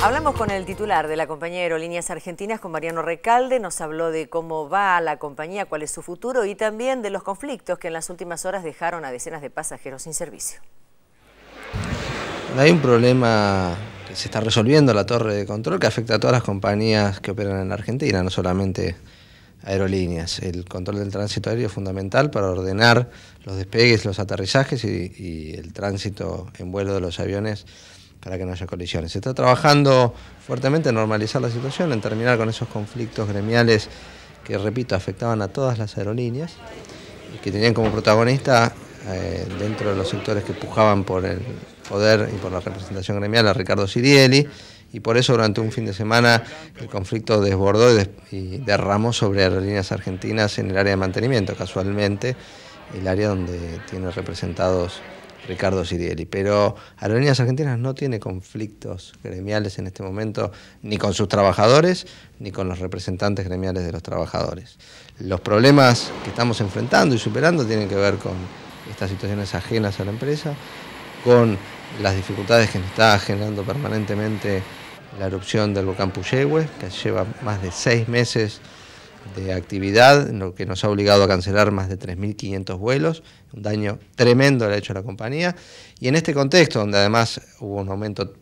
Hablamos con el titular de la compañía Aerolíneas Argentinas, con Mariano Recalde, nos habló de cómo va la compañía, cuál es su futuro y también de los conflictos que en las últimas horas dejaron a decenas de pasajeros sin servicio. Hay un problema que se está resolviendo la torre de control que afecta a todas las compañías que operan en Argentina, no solamente aerolíneas. El control del tránsito aéreo es fundamental para ordenar los despegues, los aterrizajes y el tránsito en vuelo de los aviones para que no haya colisiones. Se está trabajando fuertemente en normalizar la situación, en terminar con esos conflictos gremiales que, repito, afectaban a todas las aerolíneas y que tenían como protagonista eh, dentro de los sectores que pujaban por el poder y por la representación gremial a Ricardo Sirieli y por eso durante un fin de semana el conflicto desbordó y, derramó sobre aerolíneas argentinas en el área de mantenimiento, casualmente el área donde tiene representados Ricardo Sirieli. Pero Aerolíneas Argentinas no tiene conflictos gremiales en este momento, ni con sus trabajadores, ni con los representantes gremiales de los trabajadores. Los problemas que estamos enfrentando y superando tienen que ver con estas situaciones ajenas a la empresa, con las dificultades que nos está generando permanentemente la erupción del volcán Puyehue, que lleva más de seis meses de actividad, lo que nos ha obligado a cancelar más de 3.500 vuelos, un daño tremendo le ha hecho a la compañía. Y en este contexto, donde además hubo un aumento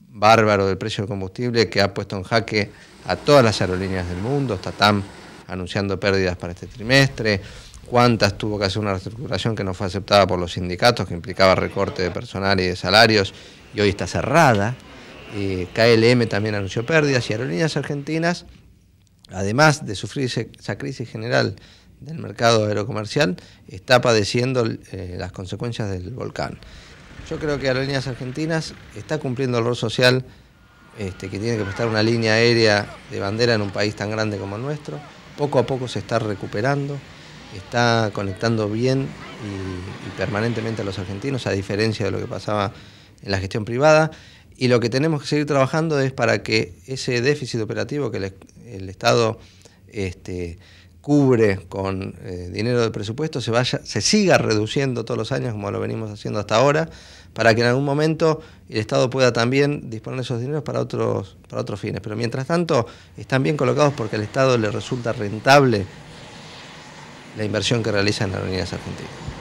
bárbaro del precio del combustible que ha puesto en jaque a todas las aerolíneas del mundo, Tatam... anunciando pérdidas para este trimestre, cuántas tuvo que hacer una reestructuración que no fue aceptada por los sindicatos, que implicaba recorte de personal y de salarios, y hoy está cerrada. Eh, KLM también anunció pérdidas y Aerolíneas Argentinas además de sufrir esa crisis general del mercado aerocomercial, está padeciendo eh, las consecuencias del volcán. Yo creo que Aerolíneas Argentinas está cumpliendo el rol social este, que tiene que prestar una línea aérea de bandera en un país tan grande como el nuestro. Poco a poco se está recuperando, está conectando bien y permanentemente a los argentinos, a diferencia de lo que pasaba en la gestión privada. Y lo que tenemos que seguir trabajando es para que ese déficit operativo que el, Estado este, cubre con eh, dinero del presupuesto se vaya, se siga reduciendo todos los años como lo venimos haciendo hasta ahora, para que en algún momento el Estado pueda también disponer de esos dineros para otros, para otros fines. Pero mientras tanto, están bien colocados porque al Estado le resulta rentable la inversión que realiza en las unidades Argentinas.